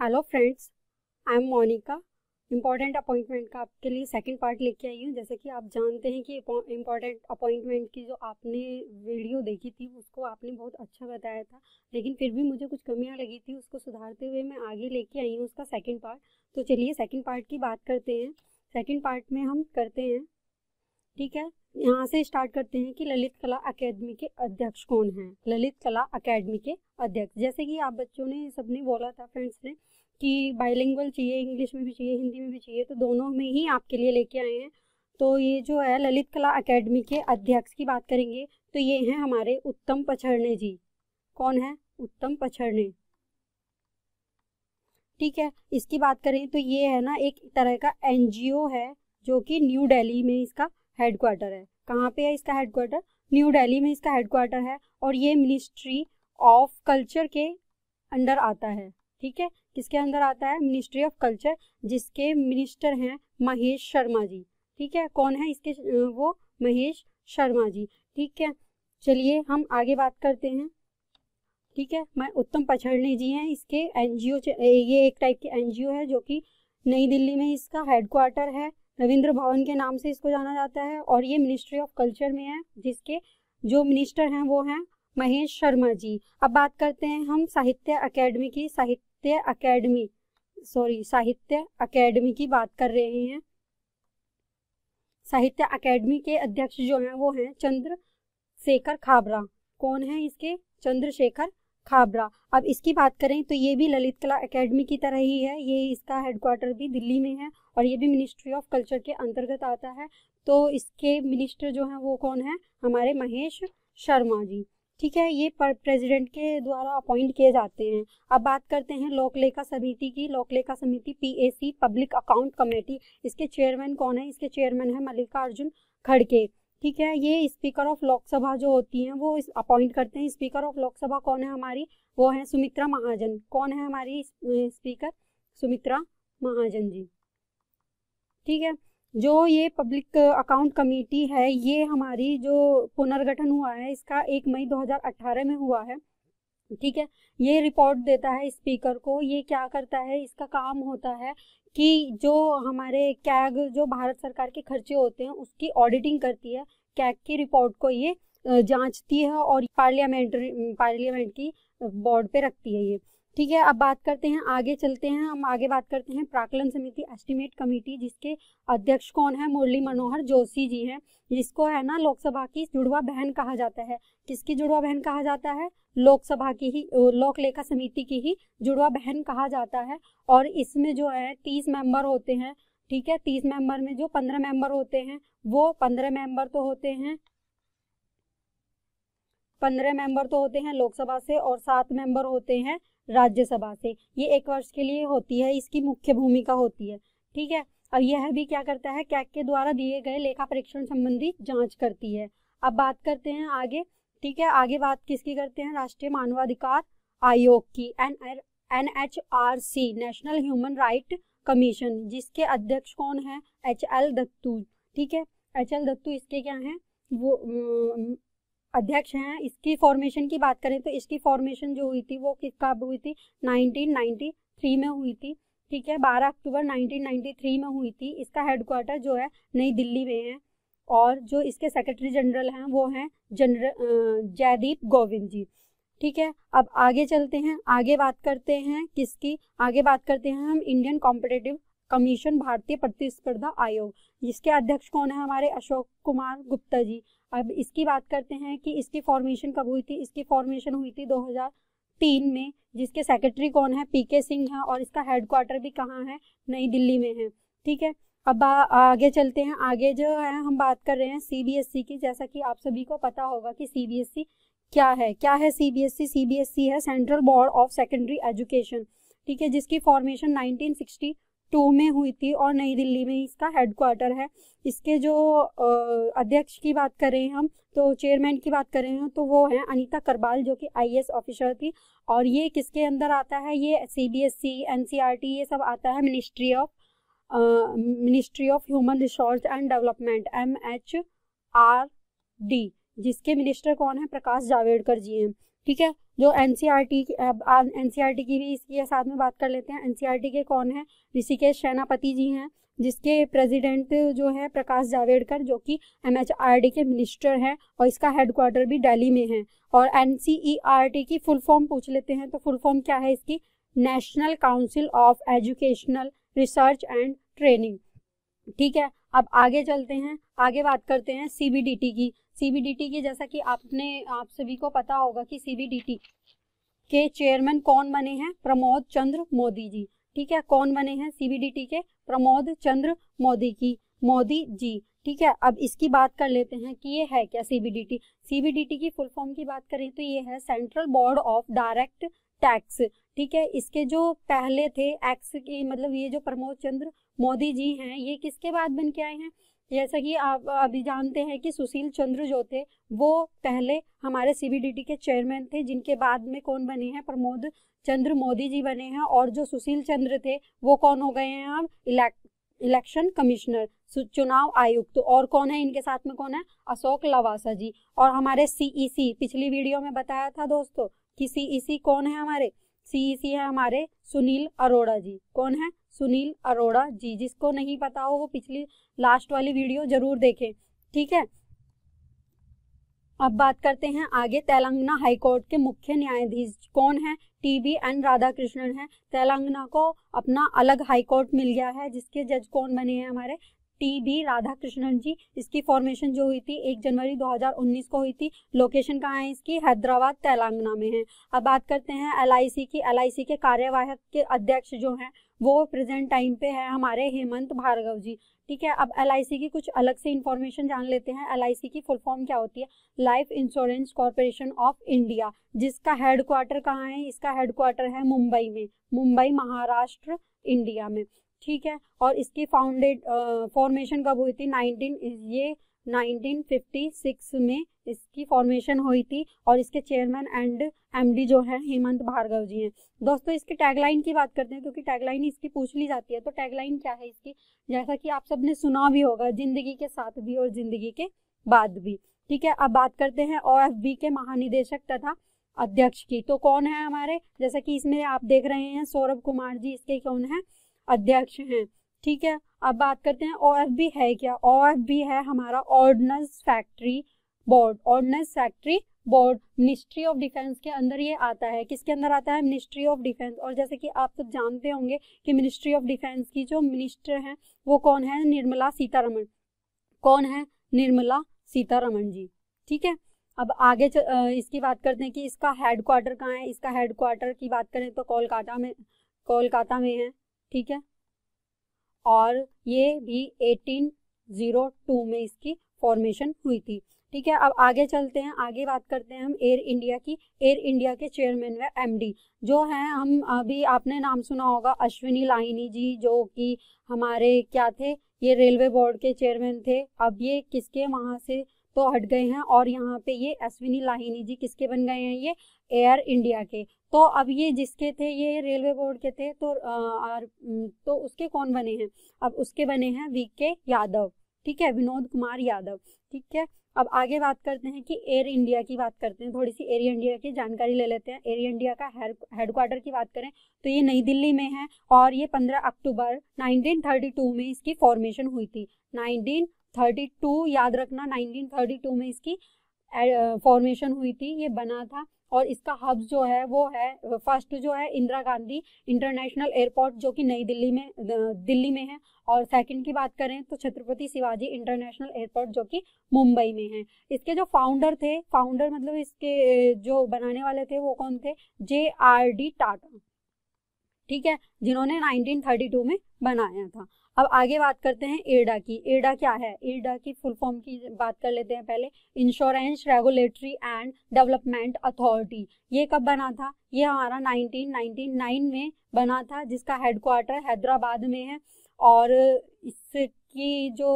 Hello friends I am Monika important appointment का आपके लिए सेकंड पार्ट लेके आई हूँ जैसे कि आप जानते हैं कि इम्पॉर्टेंट अपॉइंटमेंट की जो आपने वीडियो देखी थी उसको आपने बहुत अच्छा बताया था लेकिन फिर भी मुझे कुछ कमियाँ लगी थी उसको सुधारते हुए मैं आगे लेके आई हूँ उसका सेकेंड पार्ट तो चलिए सेकेंड पार्ट की बात करते हैं सेकेंड पार्ट में हम करते हैं ठीक है यहाँ से स्टार्ट करते हैं कि ललित कला अकेडमी के अध्यक्ष कौन हैं ललित कला अकेडमी के अध्यक्ष जैसे कि आप बच्चों ने सबने बोला था फ्रेंड्स ने कि बाइलिंगुअल चाहिए इंग्लिश में भी चाहिए हिंदी में भी चाहिए तो दोनों में ही आपके लिए लेके आए हैं तो ये जो है ललित कला अकेडमी के अध्यक्ष की बात करेंगे तो ये हैं हमारे उत्तम पछड़ने जी कौन है उत्तम पछड़ने ठीक है इसकी बात करें तो ये है ना एक तरह का एनजीओ है जो कि न्यू दिल्ली में इसका हेडक्वार्टर है कहाँ पे है इसका हेडक्वार्टर न्यू दिल्ली में इसका हेडक्वार्टर है और ये मिनिस्ट्री ऑफ कल्चर के अंडर आता है ठीक है किसके अंदर आता है मिनिस्ट्री ऑफ कल्चर जिसके मिनिस्टर हैं महेश शर्मा जी ठीक है कौन है इसके वो महेश शर्मा जी ठीक है चलिए हम आगे बात करते हैं ठीक है मैं उत्तम पछड़ने जी हैं इसके एनजीओ ये एक टाइप के एनजीओ है जो कि नई दिल्ली में इसका हेडक्वार्टर है रविंद्र भवन के नाम से इसको जाना जाता है और ये मिनिस्ट्री ऑफ कल्चर में है जिसके जो मिनिस्टर हैं वो हैं महेश शर्मा जी अब बात करते हैं हम साहित्य अकेडमी की साहित्य अकेडमी सॉरी साहित्य अकेडमी की बात कर रहे हैं साहित्य अकेडमी के अध्यक्ष जो हैं वो हैं चंद्रशेखर खाबरा कौन है इसके चंद्रशेखर खाबरा अब इसकी बात करें तो ये भी ललित कला अकेडमी की तरह ही है ये इसका हेडक्वार्टर भी दिल्ली में है और ये भी मिनिस्ट्री ऑफ कल्चर के अंतर्गत आता है तो इसके मिनिस्टर जो हैं वो कौन है हमारे महेश शर्मा जी ठीक है ये पर प्रेसिडेंट के द्वारा अपॉइंट किए जाते हैं अब बात करते हैं लोकलेखा समिति की लोकलेखा समिति पीएसी पब्लिक अकाउंट कमेटी इसके चेयरमैन कौन है इसके चेयरमैन है मल्लिकार्जुन खड़के ठीक है ये स्पीकर ऑफ लोकसभा जो होती हैं वो अपॉइंट करते हैं स्पीकर ऑफ लोकसभा कौन है हमारी वो है सुमित्रा महाजन कौन है हमारी स्पीकर सुमित्रा महाजन जी ठीक है जो ये पब्लिक अकाउंट कमेटी है ये हमारी जो पुनर्गठन हुआ है इसका एक मई 2018 में हुआ है ठीक है ये रिपोर्ट देता है स्पीकर को ये क्या करता है इसका काम होता है कि जो हमारे कैग जो भारत सरकार के खर्चे होते हैं उसकी ऑडिटिंग करती है कैग की रिपोर्ट को ये जांचती है और पार्लियामेंट पार्लियामेंट की बोर्ड पे रखती है ये ठीक है अब बात करते हैं आगे चलते हैं हम आगे बात करते हैं प्राकलन समिति एस्टिमेट कमेटी जिसके अध्यक्ष कौन है मुरली मनोहर जोशी जी हैं जिसको है ना लोकसभा की जुड़वा बहन कहा जाता है किसकी जुड़वा बहन कहा जाता है लोकसभा की ही लोक लेखा समिति की ही जुड़वा बहन कहा जाता है और इसमें जो है तीस मेंबर होते हैं ठीक है तीस मेंबर में जो पंद्रह मेंबर होते हैं वो पंद्रह मेंबर तो होते हैं पंद्रह मेंबर तो होते हैं लोकसभा से और सात मेंबर होते हैं राज्यसभा से ये एक वर्ष के लिए होती है इसकी मुख्य भूमिका होती है ठीक है अब यह भी क्या करता है कैक के द्वारा दिए गए लेखा परीक्षण संबंधी जांच करती है अब बात करते हैं आगे ठीक है आगे बात किसकी करते हैं राष्ट्रीय मानवाधिकार आयोग की N N H R C national human right commission जिसके अध्यक्ष कौन है एच एल दत्तू ठीक है एच एल दत्तू इसके क्या है वो अध्यक्ष हैं इसकी फॉर्मेशन की बात करें तो इसकी फॉर्मेशन जो हुई थी वो किस कब हुई थी 1993 में हुई थी ठीक है 12 अक्टूबर 1993 में हुई थी इसका हेडक्वार्टर जो है नई दिल्ली में है और जो इसके सेक्रेटरी जनरल हैं वो हैं जनरल जयदीप गोविंद जी ठीक है अब आगे चलते हैं आगे बात करते हैं किसकी आगे बात करते हैं हम इंडियन कॉम्पिटेटिव कमीशन भारतीय प्रतिस्पर्धा आयोग इसके अध्यक्ष कौन है हमारे अशोक कुमार गुप्ता जी अब इसकी बात करते हैं कि इसकी फॉर्मेशन कब हुई थी इसकी फॉर्मेशन हुई थी 2003 में जिसके सेक्रेटरी कौन है पीके सिंह है और इसका हेडक्वार्टर भी कहाँ है नई दिल्ली में है ठीक है अब आगे चलते हैं आगे जो है हम बात कर रहे हैं सीबीएसई e की जैसा कि आप सभी को पता होगा कि सीबीएसई e क्या है क्या है सीबीएसई सीबीएसई e? है central board of secondary education ठीक है जिसकी फॉर्मेशन नाइनटीन टू में हुई थी और नई दिल्ली में इसका हेडक्वार्टर है इसके जो अध्यक्ष की बात कर रहे हैं हम तो चेयरमैन की बात कर रहे हैं तो वो हैं अनीता करबाल जो कि आईएएस ऑफिसर थी और ये किसके अंदर आता है ये C B S C N C R T ये सब आता है ministry of ministry of human resource and development M H R D जिसके मिनिस्टर कौन है प्रकाश जावेडकर जी हैं ठीक है जो N C R T N C R T की भी इसके साथ में बात कर लेते हैं एन सी आर टी के कौन हैं ऋषिकेश सेनापति जी हैं जिसके प्रेसिडेंट जो है प्रकाश जावेड़कर जो कि एम एच आर डी के मिनिस्टर हैं और इसका हेडक्वार्टर भी दिल्ली में है और N C E R T की फुल फॉर्म पूछ लेते हैं तो फुल फॉर्म क्या है इसकी national council of educational research and training ठीक है अब आगे चलते हैं आगे बात करते हैं सी बी डी टी की सीबीडीटी की जैसा कि आपने आप सभी को पता होगा कि सीबीडीटी के चेयरमैन कौन बने हैं प्रमोद चंद्र मोदी जी ठीक है कौन बने हैं सीबीडीटी के प्रमोद चंद्र मोदी की मोदी जी ठीक है अब इसकी बात कर लेते हैं कि ये है क्या सीबीडीटी सीबीडीटी की फुल फॉर्म की बात करें तो ये है central board of direct tax ठीक है इसके जो पहले थे एक्स के मतलब ये जो प्रमोद चंद्र मोदी जी हैं ये किसके बाद बन के आए हैं जैसा कि आप अभी जानते हैं कि सुशील चंद्र जो थे वो पहले हमारे सी के चेयरमैन थे जिनके बाद में कौन बने हैं प्रमोद चंद्र मोदी जी बने हैं और जो सुशील चंद्र थे वो कौन हो गए हैं अब इलेक्शन कमिश्नर चुनाव आयुक्त तो और कौन है इनके साथ में कौन है अशोक लवासा जी और हमारे सीईसी e पिछली वीडियो में बताया था दोस्तों कि सीईसी e कौन है हमारे सीईसी e है हमारे सुनील अरोड़ा जी कौन है सुनील अरोड़ा जी जिसको नहीं पता हो वो पिछली लास्ट वाली वीडियो जरूर देखें ठीक है अब बात करते हैं आगे तेलंगाना हाईकोर्ट के मुख्य न्यायाधीश कौन है टीबी एन राधा कृष्णन है तेलंगाना को अपना अलग हाईकोर्ट मिल गया है जिसके जज कौन बने हैं हमारे टी बी राधा कृष्णन जी इसकी फॉर्मेशन जो हुई थी एक जनवरी 2019 को हुई थी लोकेशन कहाँ है इसकी हैदराबाद तेलंगाना में है अब बात करते हैं एल की एल के कार्यवाहक के अध्यक्ष जो हैं वो प्रेजेंट टाइम पे है हमारे हेमंत भार्गव जी ठीक है अब एल की कुछ अलग से इन्फॉर्मेशन जान लेते हैं एल की फुल फॉर्म क्या होती है life insurance corporation of India जिसका हेडक्वार्टर कहाँ है इसका हेडक्वार्टर है मुंबई में मुंबई महाराष्ट्र इंडिया में ठीक है और इसकी फाउंडेड फॉर्मेशन कब हुई थी नाइनटीन ये 1956 में इसकी फॉर्मेशन हुई थी और इसके चेयरमैन एंड एमडी जो है हेमंत भार्गव जी हैं दोस्तों इसके टैगलाइन की बात करते हैं क्योंकि टैगलाइन इसकी पूछ ली जाती है तो टैगलाइन क्या है इसकी जैसा कि आप सबने सुना भी होगा जिंदगी के साथ भी और जिंदगी के बाद भी ठीक है अब बात करते हैं ओ के महानिदेशक तथा अध्यक्ष की तो कौन है हमारे जैसा कि इसमें आप देख रहे हैं सौरभ कुमार जी इसके कौन है अध्यक्ष हैं ठीक है अब बात करते हैं ओ भी है क्या ओ भी है हमारा ordnance factory board ordnance factory board ministry of defence के अंदर ये आता है किसके अंदर आता है मिनिस्ट्री ऑफ डिफेंस और जैसे कि आप सब जानते होंगे कि मिनिस्ट्री ऑफ डिफेंस की जो मिनिस्टर हैं वो कौन है निर्मला सीतारमण कौन है निर्मला सीतारमण जी ठीक है अब आगे इसकी बात करते हैं कि इसका हेड क्वार्टर कहाँ है इसका हेड क्वार्टर की बात करें तो कोलकाता में कोलकाता में है ठीक है और ये भी 1802 में इसकी फॉर्मेशन हुई थी ठीक है अब आगे चलते हैं आगे बात करते हैं हम एयर इंडिया की एयर इंडिया के चेयरमैन व एमडी जो हैं हम अभी आपने नाम सुना होगा अश्विनी लाइनी जी जो कि हमारे क्या थे ये रेलवे बोर्ड के चेयरमैन थे अब ये किसके वहाँ से तो हट गए हैं और यहाँ पे ये अश्विनी लाहिनी जी किसके बन गए हैं ये एयर इंडिया के तो अब ये जिसके थे ये रेलवे बोर्ड के थे तो आ, तो उसके कौन बने हैं अब उसके बने हैं वी के यादव ठीक है विनोद कुमार यादव ठीक है अब आगे बात करते हैं कि एयर इंडिया की बात करते हैं थोड़ी सी एयर इंडिया की जानकारी ले लेते हैं एयर इंडिया का हेडक्वार्टर की बात करें तो ये नई दिल्ली में है और ये 15 अक्टूबर 1932 में इसकी फॉर्मेशन हुई थी 19 1932 याद रखना 1932 में इसकी फॉर्मेशन हुई थी ये बना था और इसका हब जो है वो है फर्स्ट जो है इंदिरा गांधी इंटरनेशनल एयरपोर्ट जो कि नई दिल्ली में दिल्ली में है और सेकंड की बात करें तो छत्रपति शिवाजी इंटरनेशनल एयरपोर्ट जो कि मुंबई में है इसके जो फाउंडर थे फाउंडर मतलब इसके जो बनाने वाले थे वो कौन थे जे आर डी टाटा ठीक है जिन्होंने 1932 में बनाया था अब आगे बात करते हैं एडा की एडा क्या है एडा की फुल फॉर्म की बात कर लेते हैं पहले insurance regulatory and development authority ये कब बना था ये हमारा 1999 में बना था जिसका हेडक्वार्टर हैदराबाद में है और इसकी जो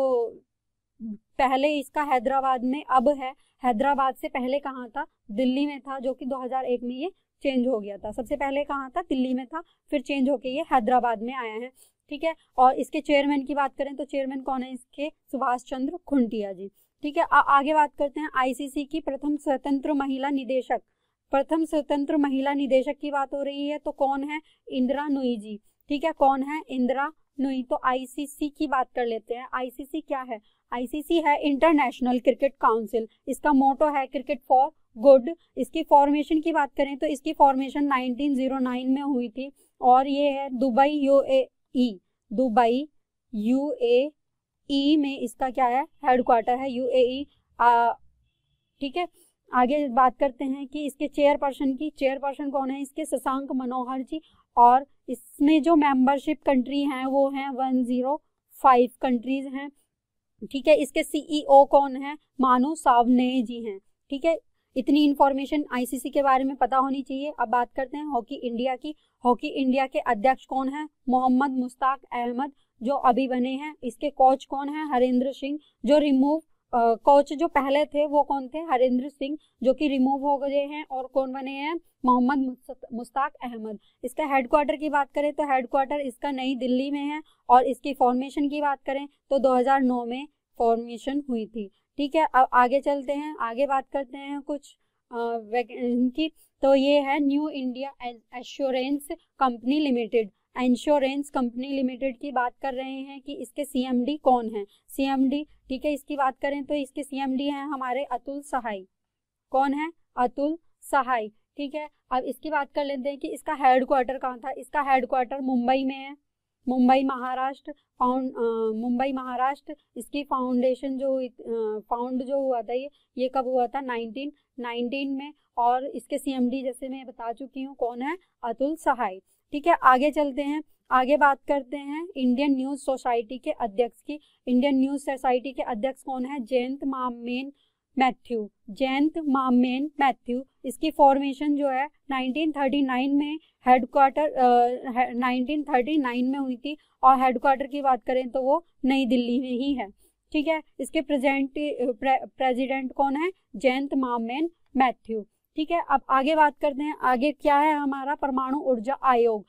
पहले इसका हैदराबाद में अब है हैदराबाद से पहले कहाँ था दिल्ली में था जो कि 2001 में ये चेंज हो गया था सबसे पहले कहाँ था दिल्ली में था फिर चेंज होके ये हैदराबाद में आया है ठीक है और इसके चेयरमैन की बात करें तो चेयरमैन कौन है इसके सुभाष चंद्र खुंटिया जी ठीक है आगे बात करते हैं आईसीसी की प्रथम स्वतंत्र महिला निदेशक प्रथम स्वतंत्र महिला निदेशक की बात हो रही है तो कौन है इंदिरा नुई जी ठीक है कौन है इंदिरा नुई तो आईसीसी की बात कर लेते हैं आईसीसी क्या है आईसीसी है इंटरनेशनल क्रिकेट काउंसिल इसका मोटो है क्रिकेट फॉर गुड इसकी फॉर्मेशन की बात करें तो इसकी फॉर्मेशन 1909 में हुई थी और ये है Dubai U A E e, Dubai U A E में इसका क्या है हेडक्वार्टर है यू ए ई ठीक है आगे बात करते हैं कि इसके चेयरपर्सन की चेयरपर्सन कौन है इसके शशांक मनोहर जी और इसमें जो मेंबरशिप कंट्री हैं वो हैं वन जीरो फाइव कंट्रीज हैं ठीक है इसके सीईओ e कौन है मानो सावने जी हैं ठीक है इतनी इन्फॉर्मेशन आईसीसी के बारे में पता होनी चाहिए अब बात करते हैं हॉकी इंडिया की हॉकी इंडिया के अध्यक्ष कौन है मोहम्मद मुश्ताक अहमद जो अभी बने हैं इसके कोच कौन है हरेंद्र सिंह जो रिमूव कोच जो पहले थे वो कौन थे हरेंद्र सिंह जो कि रिमूव हो गए हैं और कौन बने हैं मोहम्मद मुश्ताक अहमद इसका हेडक्वार्टर की बात करें तो हेडक्वार्टर इसका नई दिल्ली में है और इसकी फॉर्मेशन की बात करें तो 2009 में फॉर्मेशन हुई थी ठीक है अब आगे चलते हैं आगे बात करते हैं कुछ इनकी तो ये है New India assurance company limited insurance company limited की बात कर रहे हैं कि इसके सीएमडी कौन है सीएमडी ठीक है इसकी बात करें तो इसके सीएमडी हैं हमारे अतुल सहाय कौन है अतुल सहाय ठीक है अब इसकी बात कर लेते हैं कि इसका हेड क्वार्टर कहाँ था इसका हेडक्वार्टर मुंबई में है मुंबई महाराष्ट्र फाउंड मुंबई महाराष्ट्र इसकी फाउंडेशन जो फाउंड जो हुआ था ये ये कब हुआ था 1919 में और इसके सीएमडी जैसे मैं बता चुकी हूँ कौन है अतुल सहाय ठीक है आगे चलते हैं आगे बात करते हैं इंडियन न्यूज सोसाइटी के अध्यक्ष की इंडियन न्यूज सोसाइटी के अध्यक्ष कौन है जयंत मामेन मैथ्यू जैंत मामेन मैथ्यू इसकी फॉर्मेशन जो है 1939 में हेडक्वार्टर नाइनटीन थर्टी नाइन में हुई थी और हेडक्वार्टर की बात करें तो वो नई दिल्ली में ही है ठीक है इसके प्रेजेंट प्रेजिडेंट कौन है जयंत मामेन मैथ्यू ठीक है अब आगे बात करते हैं आगे क्या है हमारा परमाणु ऊर्जा आयोग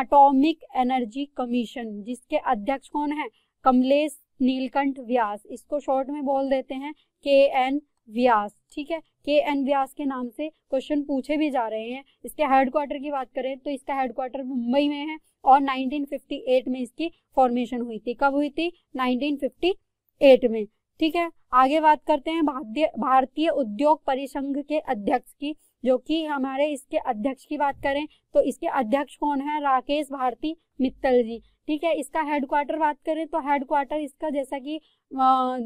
अटोमिक एनर्जी कमीशन जिसके अध्यक्ष कौन है कमलेश नीलकंठ व्यास इसको शॉर्ट में बोल देते हैं के एन व्यास ठीक है के एन व्यास के नाम से क्वेश्चन पूछे भी जा रहे हैं इसके हेडक्वार्टर की बात करें तो इसका हेडक्वार्टर मुंबई में है और 1958 में इसकी फॉर्मेशन हुई थी कब हुई थी 1958 में ठीक है आगे बात करते हैं भारतीय उद्योग परिसंघ के अध्यक्ष की जो कि हमारे इसके अध्यक्ष की बात करें तो इसके अध्यक्ष कौन है राकेश भारती मित्तल जी ठीक है इसका हेडक्वार्टर बात करें तो हेडक्वार्टर इसका जैसा कि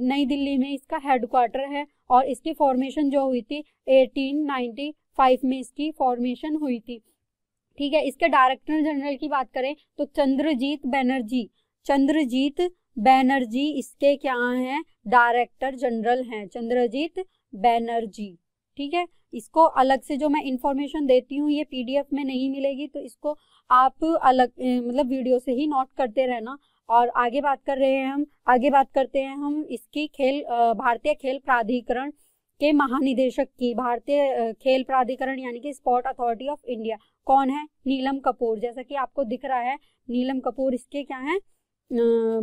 नई दिल्ली में इसका हेडक्वार्टर है और इसकी फॉर्मेशन जो हुई थी 1895 में इसकी फॉर्मेशन हुई थी ठीक है इसके डायरेक्टर जनरल की बात करें तो चंद्रजीत बैनर्जी चंद्रजीत बैनर्जी इसके क्या हैं डायरेक्टर जनरल हैं चंद्रजीत बैनर्जी ठीक है इसको अलग से जो मैं इंफॉर्मेशन देती हूँ ये पीडीएफ में नहीं मिलेगी तो इसको आप अलग मतलब वीडियो से ही नोट करते रहना और आगे बात कर रहे हैं हम आगे बात करते हैं हम इसकी खेल भारतीय खेल प्राधिकरण के महानिदेशक की भारतीय खेल प्राधिकरण यानी कि स्पोर्ट अथॉरिटी ऑफ इंडिया कौन है नीलम कपूर जैसा कि आपको दिख रहा है नीलम कपूर इसके क्या है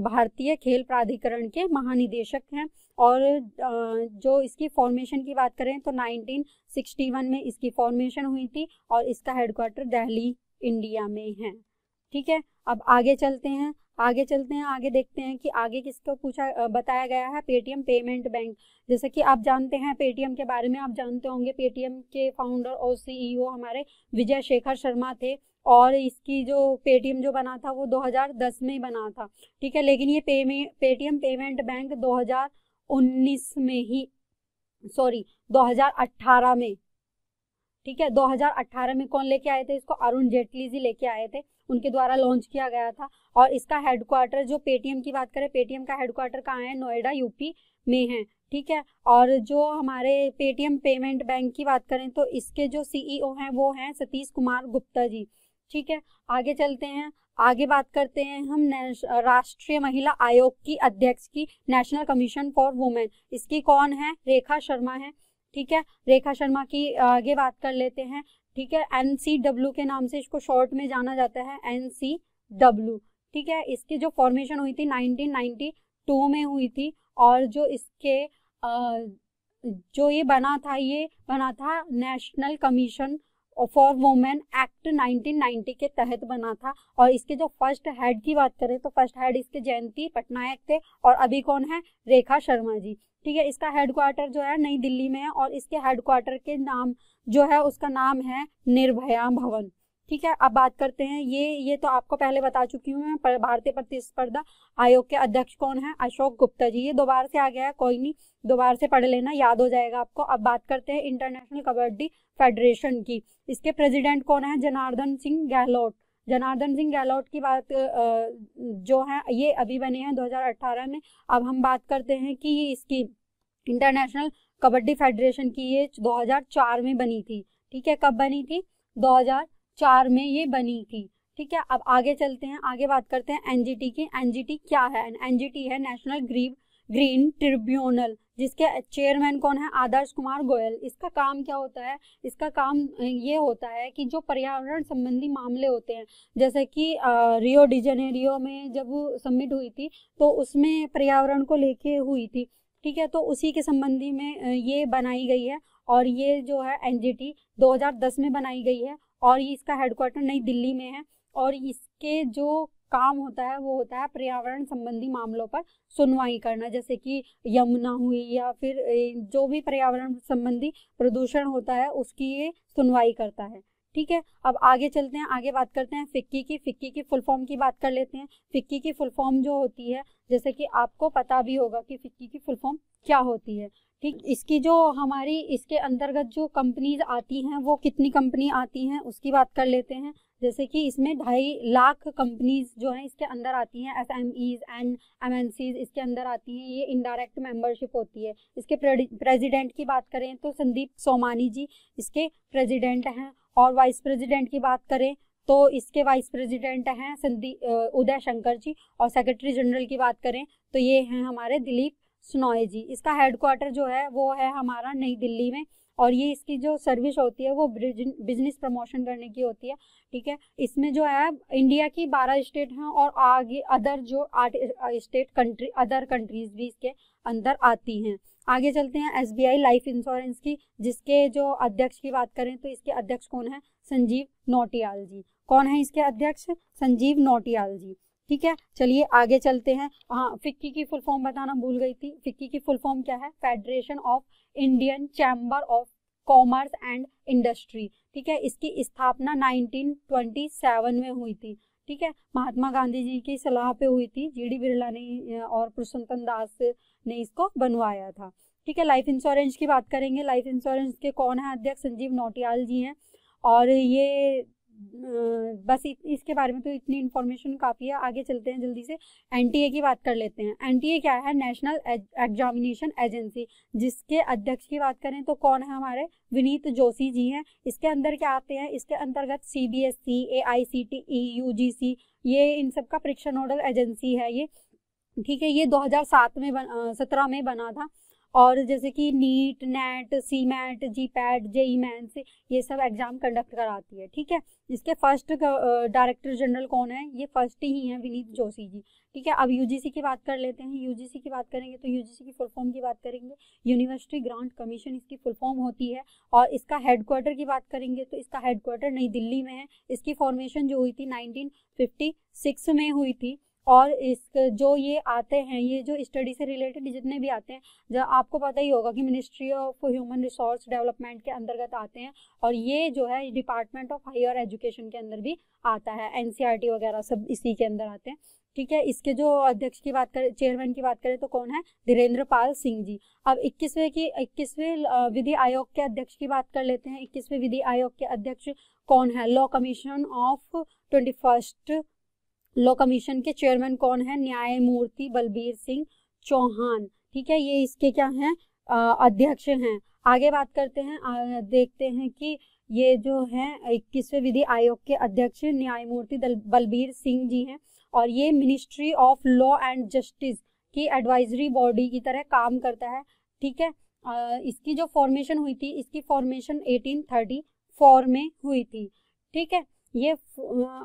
भारतीय खेल प्राधिकरण के महानिदेशक हैं और जो इसकी फॉर्मेशन की बात करें तो 1961 में इसकी फॉर्मेशन हुई थी और इसका हेडक्वार्टर दिल्ली इंडिया में है ठीक है अब आगे चलते हैं आगे चलते हैं आगे देखते हैं कि आगे किसको पूछा बताया गया है पेटीएम पेमेंट बैंक जैसे कि आप जानते हैं पेटीएम के बारे में आप जानते होंगे पेटीएम के फाउंडर और सीईओ e हमारे विजय शेखर शर्मा थे और इसकी जो पेटीएम जो बना था वो 2010 में ही बना था ठीक है लेकिन ये पेटीएम पेमेंट बैंक 2000 2019 में ही सॉरी 2018 में ठीक है 2018 में कौन लेके आए थे इसको अरुण जेटली जी लेके आए थे उनके द्वारा लॉन्च किया गया था और इसका हेडक्वार्टर जो पेटीएम की बात करें पेटीएम का हेडक्वार्टर कहाँ है नोएडा यूपी में है ठीक है और जो हमारे पेटीएम पेमेंट बैंक की बात करें तो इसके जो सीईओ e हैं वो हैं सतीश कुमार गुप्ता जी ठीक है आगे चलते हैं आगे बात करते हैं हम राष्ट्रीय महिला आयोग की अध्यक्ष की नेशनल कमीशन फॉर वुमेन इसकी कौन है रेखा शर्मा है ठीक है रेखा शर्मा की आगे बात कर लेते हैं ठीक है एन के नाम से इसको शॉर्ट में जाना जाता है एन ठीक है इसकी जो फॉर्मेशन हुई थी 1992 में हुई थी और जो इसके आ, जो ये बना था ये बना था national commission for women act 1990 के तहत बना था और इसके जो फर्स्ट हेड की बात करें तो फर्स्ट हेड इसके जयंती पटनायक थे और अभी कौन है रेखा शर्मा जी ठीक है इसका हेडक्वार्टर जो है नई दिल्ली में है और इसके हेडक्वार्टर के नाम जो है उसका नाम है निर्भया भवन ठीक है अब बात करते हैं ये ये तो आपको पहले बता चुकी हूँ भारतीय प्रतिस्पर्धा आयोग के अध्यक्ष कौन है अशोक गुप्ता जी ये दोबारा से आ गया है कोई नहीं दोबारा से पढ़ लेना याद हो जाएगा आपको अब बात करते हैं इंटरनेशनल कबड्डी फेडरेशन की इसके प्रेसिडेंट कौन है जनार्दन सिंह गहलोत जनार्दन सिंह गहलोत की बात जो है ये अभी बने हैं दो में अब हम बात करते हैं कि इसकी इंटरनेशनल कबड्डी फेडरेशन की ये दो में बनी थी ठीक है कब बनी थी 2004 चार में ये बनी थी ठीक है अब आगे चलते हैं आगे बात करते हैं एनजीटी की एनजीटी क्या है एनजीटी है नेशनल ग्रीव ग्रीन ट्रिब्यूनल जिसके चेयरमैन कौन है आदर्श कुमार गोयल इसका काम क्या होता है इसका काम ये होता है कि जो पर्यावरण संबंधी मामले होते हैं जैसे कि रियो डिजेनेरियो में जब सबमिट हुई थी तो उसमें पर्यावरण को लेके हुई थी ठीक है तो उसी के संबंधी में ये बनाई गई है और ये जो है एनजीटी 2010 में बनाई गई है और इसका हेडक्वार्टर नई दिल्ली में है और इसके जो काम होता है वो होता है पर्यावरण संबंधी मामलों पर सुनवाई करना जैसे कि यमुना हुई या फिर जो भी पर्यावरण संबंधी प्रदूषण होता है उसकी ये सुनवाई करता है ठीक है अब आगे चलते हैं आगे बात करते हैं फिक्की की फिक्की की फुल फॉर्म की बात कर लेते हैं फिक्की की फुल फॉर्म जो होती है जैसे कि आपको पता भी होगा कि फिक्की की फुल फॉर्म क्या होती है ठीक इसकी जो हमारी इसके अंतर्गत जो कंपनीज आती हैं वो कितनी कंपनी आती हैं उसकी बात कर लेते हैं जैसे कि इसमें ढाई लाख कंपनीज जो हैं इसके अंदर आती हैं S M Es and M N Cs इसके अंदर आती हैं ये इनडायरेक्ट मेंबरशिप होती है इसके प्रेसिडेंट की बात करें तो संदीप सोमानी जी इसके प्रेसिडेंट हैं और वाइस प्रेसिडेंट की बात करें तो इसके वाइस प्रेसिडेंट हैं संदीप उदय शंकर जी और सेक्रेटरी जनरल की बात करें तो ये हैं हमारे दिलीप सुनोए जी इसका हेडक्वार्टर जो है वो है हमारा नई दिल्ली में और ये इसकी जो सर्विस होती है वो बिजनेस प्रमोशन करने की होती है ठीक है इसमें जो है इंडिया की बारह स्टेट हैं और आगे अदर जो आठ स्टेट कंट्री अदर कंट्रीज भी इसके अंदर आती हैं आगे चलते हैं S B I life insurance की जिसके जो अध्यक्ष की बात करें तो इसके अध्यक्ष कौन है संजीव नोटियाल जी कौन है इसके अध्यक्ष संजीव नोटियाल जी ठीक है चलिए आगे चलते हैं हाँ फिक्की की फुल फॉर्म बताना भूल गई थी फिक्की की फुल फॉर्म क्या है federation of Indian chamber of commerce and industry ठीक है इसकी स्थापना 1927 में हुई थी ठीक है महात्मा गांधी जी की सलाह पे हुई थी जी डी बिरला ने और पुरुषोत्तम दास ने इसको बनवाया था ठीक है लाइफ इंश्योरेंस की बात करेंगे लाइफ इंश्योरेंस के कौन है अध्यक्ष संजीव नौटियाल जी हैं और ये बस इसके बारे में तो इतनी इन्फॉर्मेशन काफ़ी है आगे चलते हैं जल्दी से एन की बात कर लेते हैं एन क्या है नेशनल एग्जामिनेशन एजेंसी जिसके अध्यक्ष की बात करें तो कौन है हमारे विनीत जोशी जी हैं इसके अंदर क्या आते हैं इसके अंतर्गत C B S C A I C T E U G C ये इन सब का परीक्षा नोडल एजेंसी है ये ठीक है ये 2007 में सत्रह में बना था और जैसे कि NEET NET C MAT G PAT JEE main से ये सब एग्ज़ाम कंडक्ट कराती है ठीक है इसके फर्स्ट डायरेक्टर जनरल कौन है ये फर्स्ट ही हैं विनीत जोशी जी ठीक है अब यूजीसी की बात कर लेते हैं यूजीसी की बात करेंगे तो यूजीसी की फुल फॉर्म की बात करेंगे यूनिवर्सिटी ग्रांट कमीशन इसकी फुल फॉर्म होती है और इसका हेडक्वार्टर की बात करेंगे तो इसका हेडक्वार्टर नई दिल्ली में है इसकी फॉर्मेशन जो हुई थी नाइनटीन में हुई थी और इस जो ये आते हैं ये जो स्टडी से रिलेटेड जितने भी आते हैं जब आपको पता ही होगा कि ministry of human resource development के अंतर्गत आते हैं और ये जो है डिपार्टमेंट ऑफ हायर एजुकेशन के अंदर भी आता है एन e वगैरह सब इसी के अंदर आते हैं ठीक है इसके जो अध्यक्ष की बात करें चेयरमैन की बात करें तो कौन है धीरेन्द्र पाल सिंह जी अब इक्कीसवें की इक्कीसवें विधि आयोग के अध्यक्ष की बात कर लेते हैं इक्कीसवें विधि आयोग के अध्यक्ष कौन है law commission of twenty first law commission के चेयरमैन कौन है न्यायमूर्ति बलबीर सिंह चौहान ठीक है ये इसके क्या हैं अध्यक्ष हैं आगे बात करते हैं आ, देखते हैं कि ये जो है इक्कीसवें विधि आयोग के अध्यक्ष न्यायमूर्ति बलबीर सिंह जी हैं और ये ministry of law and justice की एडवाइजरी बॉडी की तरह काम करता है ठीक है आ, इसकी जो फॉर्मेशन हुई थी इसकी फॉर्मेशन 1834 में हुई थी ठीक है ये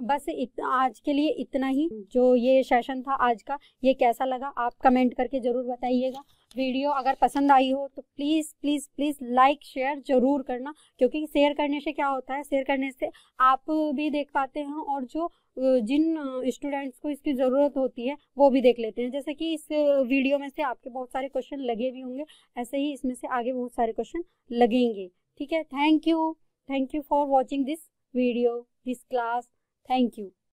बस इत, आज के लिए इतना ही जो ये सेशन था आज का ये कैसा लगा आप कमेंट करके ज़रूर बताइएगा वीडियो अगर पसंद आई हो तो please please please like share ज़रूर करना क्योंकि शेयर करने से क्या होता है शेयर करने से आप भी देख पाते हैं और जो जिन स्टूडेंट्स को इसकी ज़रूरत होती है वो भी देख लेते हैं जैसे कि इस वीडियो में से आपके बहुत सारे क्वेश्चन लगे भी होंगे ऐसे ही इसमें से आगे बहुत सारे क्वेश्चन लगेंगे ठीक है thank you thank you for watching this video this class. Thank you.